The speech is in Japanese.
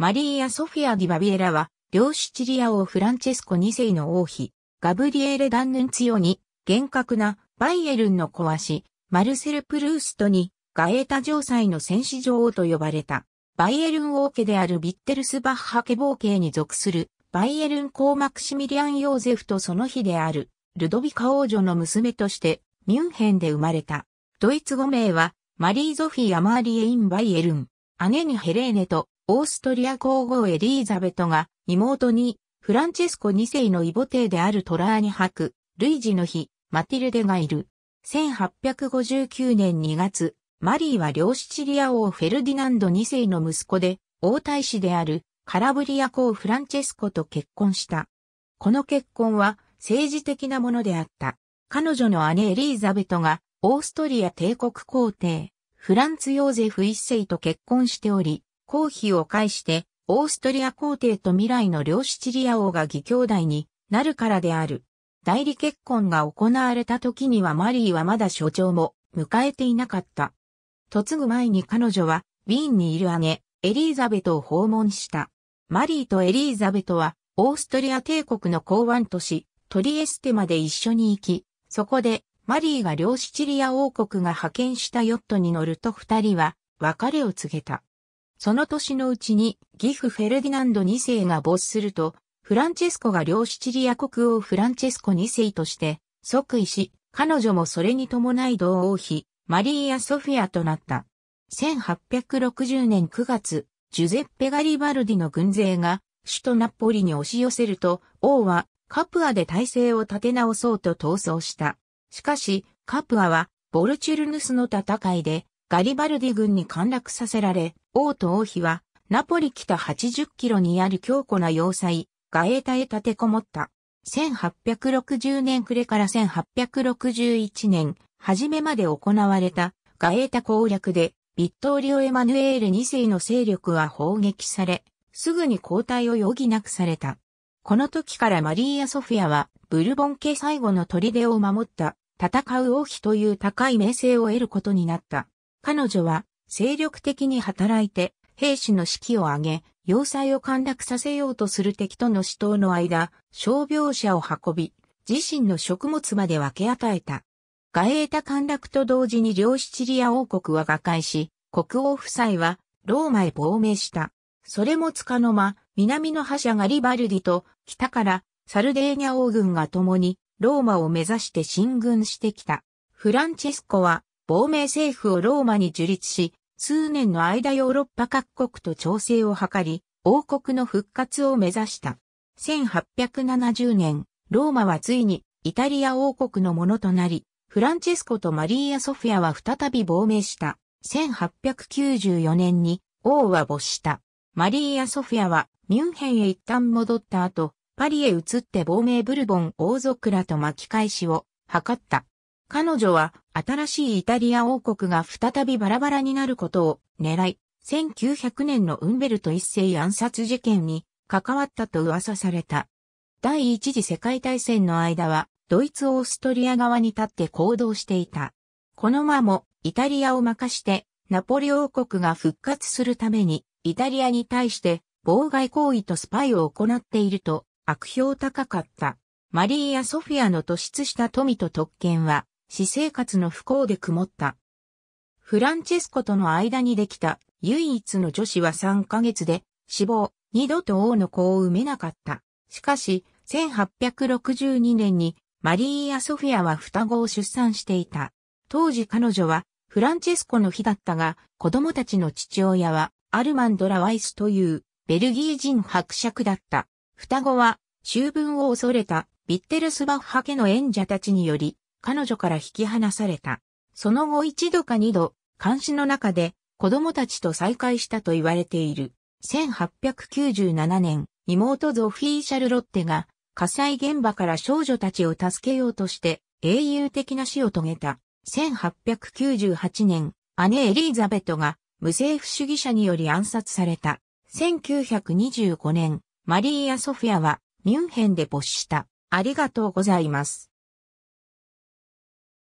マリーア・ソフィア・ディ・バビエラは、両シチリア王フランチェスコ2世の王妃、ガブリエーレ・ダンヌンツィオに、厳格なバイエルンの壊し、マルセル・プルーストに、ガエータ城塞の戦士女王と呼ばれた。バイエルン王家であるビッテルスバッハ家王家に属する、バイエルン公マクシミリアン・ヨーゼフとその日である、ルドビカ王女の娘として、ミュンヘンで生まれた。ドイツ語名は、マリー・ゾフィア・マーリエ・イン・バイエルン。姉にヘレーネと、オーストリア皇后エリーザベトが妹にフランチェスコ2世の異母帝であるトラーニ伯、ルイジの日、マティルデがいる。1859年2月、マリーは両シチリア王フェルディナンド2世の息子で、王太子であるカラブリア公フランチェスコと結婚した。この結婚は政治的なものであった。彼女の姉エリーザベトがオーストリア帝国皇帝、フランツ・ヨーゼフ1世と結婚しており、公費を介して、オーストリア皇帝と未来の両シチリア王が義兄弟になるからである。代理結婚が行われた時にはマリーはまだ所長も迎えていなかった。嫁ぐ前に彼女はウィーンにいる姉、エリーザベトを訪問した。マリーとエリーザベトはオーストリア帝国の港湾都市トリエステまで一緒に行き、そこでマリーが両シチリア王国が派遣したヨットに乗ると二人は別れを告げた。その年のうちに義父フェルディナンド2世が没すると、フランチェスコが両シチリア国王フランチェスコ2世として即位し、彼女もそれに伴い同王妃、マリーア・ソフィアとなった。1860年9月、ジュゼッペ・ガリバルディの軍勢が首都ナポリに押し寄せると、王はカプアで体制を立て直そうと闘争した。しかし、カプアはボルチュルヌスの戦いでガリバルディ軍に陥落させられ、王と王妃は、ナポリ北80キロにある強固な要塞、ガエータへ立てこもった。1860年暮れから1861年、初めまで行われたガエータ攻略で、ビットーリオ・エマヌエール2世の勢力は砲撃され、すぐに交代を余儀なくされた。この時からマリーア・ソフィアは、ブルボン家最後の砦を守った、戦う王妃という高い名声を得ることになった。彼女は精力的に働いて兵士の士気を上げ、要塞を陥落させようとする敵との死闘の間、傷病者を運び、自身の食物まで分け与えた。ガエータ陥落と同時に両シチリア王国は瓦解し、国王夫妻はローマへ亡命した。それもつかの間、南の覇者がリバルディと、北からサルデーニャ王軍が共にローマを目指して進軍してきた。フランチェスコは亡命政府をローマに樹立し、数年の間ヨーロッパ各国と調整を図り、王国の復活を目指した。1870年、ローマはついにイタリア王国のものとなり、フランチェスコとマリーア・ソフィアは再び亡命した。1894年に王は没した。マリーア・ソフィアはミュンヘンへ一旦戻った後、パリへ移って亡命ブルボン王族らと巻き返しを図った。彼女は新しいイタリア王国が再びバラバラになることを狙い、1900年のウンベルト一世暗殺事件に関わったと噂された。第一次世界大戦の間は、ドイツ・オーストリア側に立って行動していた。この間も、イタリアを任して、ナポリ王国が復活するために、イタリアに対して妨害行為とスパイを行っていると悪評高かった。マリーア・ソフィアの突出した富と特権は、私生活の不幸で曇った。フランチェスコとの間にできた唯一の女子は3ヶ月で死亡、二度と王の子を産めなかった。しかし、1862年にマリーア・ソフィアは双子を出産していた。当時彼女はフランチェスコの日だったが、子供たちの父親はアルマンド・ラワイスというベルギー人伯爵だった。双子は、秋分を恐れたビッテルスバッハ家の演者たちにより、彼女から引き離された。その後一度か二度、監視の中で子供たちと再会したと言われている。1897年、妹ゾフィー・シャルロッテが火災現場から少女たちを助けようとして英雄的な死を遂げた。1898年、姉エリーザベトが無政府主義者により暗殺された。1925年、マリーア・ソフィアはミュンヘンで没死した。ありがとうございます。